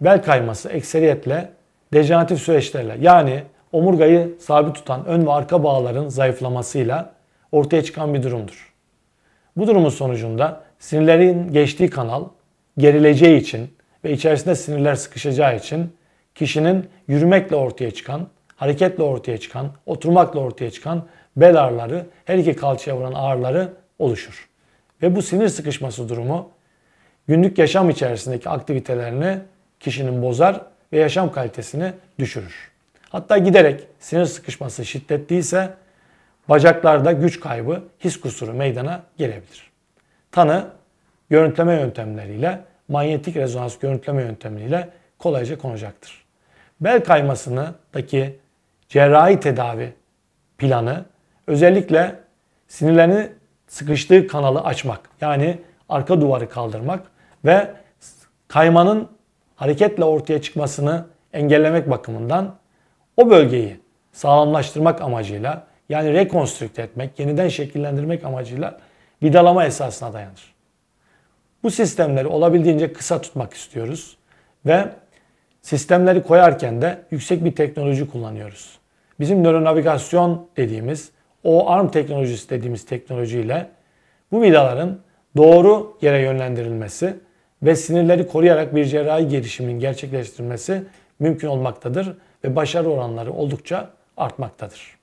bel kayması ekseriyetle dejeneratif süreçlerle yani omurgayı sabit tutan ön ve arka bağların zayıflamasıyla ortaya çıkan bir durumdur. Bu durumun sonucunda sinirlerin geçtiği kanal gerileceği için ve içerisinde sinirler sıkışacağı için kişinin yürümekle ortaya çıkan, hareketle ortaya çıkan, oturmakla ortaya çıkan bel ağrıları, her iki kalçaya vuran ağrıları oluşur. Ve bu sinir sıkışması durumu günlük yaşam içerisindeki aktivitelerini kişinin bozar ve yaşam kalitesini düşürür. Hatta giderek sinir sıkışması şiddetliyse bacaklarda güç kaybı, his kusuru meydana gelebilir. Tanı görüntüleme yöntemleriyle, manyetik rezonans görüntüleme yöntemleriyle kolayca konacaktır. Bel kaymasındaki cerrahi tedavi planı özellikle sinirlerini sıkıştığı kanalı açmak yani arka duvarı kaldırmak ve kaymanın hareketle ortaya çıkmasını engellemek bakımından o bölgeyi sağlamlaştırmak amacıyla yani rekonstrükt etmek, yeniden şekillendirmek amacıyla vidalama esasına dayanır. Bu sistemleri olabildiğince kısa tutmak istiyoruz ve sistemleri koyarken de yüksek bir teknoloji kullanıyoruz. Bizim nöronavigasyon dediğimiz, o ARM teknolojisi dediğimiz teknolojiyle bu vidaların doğru yere yönlendirilmesi ve sinirleri koruyarak bir cerrahi girişimin gerçekleştirilmesi mümkün olmaktadır ve başarı oranları oldukça artmaktadır.